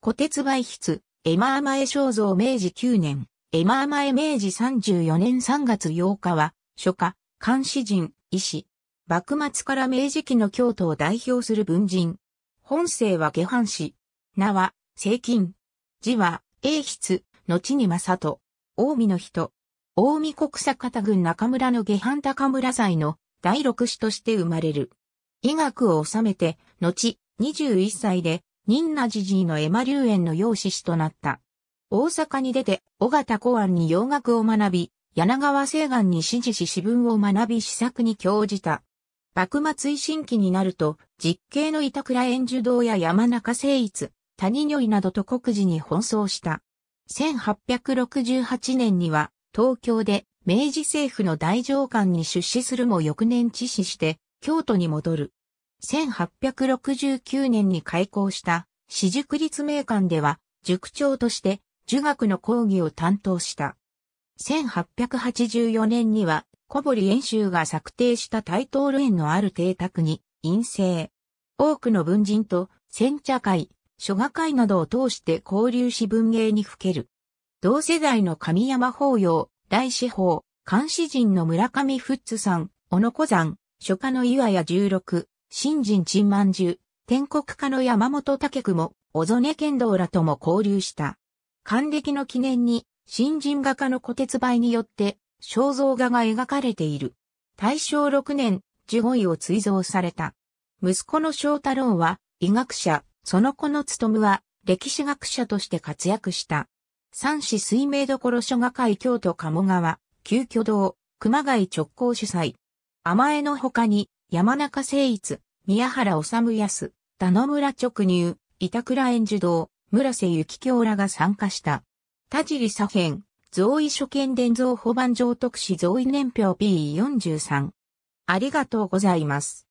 小鉄梅筆、エマーマエ肖像明治9年、エマーマエ明治34年3月8日は、書家、漢詩人、医師。幕末から明治期の京都を代表する文人。本姓は下半氏。名は、聖金。字は、英筆、後に正人。近江の人。近江国坂田郡中村の下半高村祭の第六子として生まれる。医学を治めて、後、21歳で、ンナジジーのエマ流園の養子師となった。大阪に出て、尾形公安に洋楽を学び、柳川西岸に支持し詩文を学び試作に興じた。幕末維新期になると、実刑の板倉円樹堂や山中聖一、谷如意などと国事に奔走した。1868年には、東京で明治政府の大上官に出資するも翌年致死して、京都に戻る。1869年に開校した私塾立命館では塾長として儒学の講義を担当した。1884年には小堀演習が策定したタイトル園のある邸宅に陰性。多くの文人と煎茶会、書画会などを通して交流し文芸にふける。同世代の神山法要、大志法、監視人の村上フッツさん、小野小山、書家の岩屋十六、新人陳万寿、天国家の山本武久も、小曽根剣道らとも交流した。還暦の記念に、新人画家の小鉄梅によって、肖像画が描かれている。大正6年、十五位を追贈された。息子の翔太郎は、医学者、その子の務は、歴史学者として活躍した。三市水明所諸画会京都鴨川、旧居堂、熊谷直行主催。甘えの他に、山中誠一、宮原治康、田野村直入、板倉円樹道、村瀬幸京らが参加した。田尻左辺、造意所見伝造保番上特使造意年表 b 4 3ありがとうございます。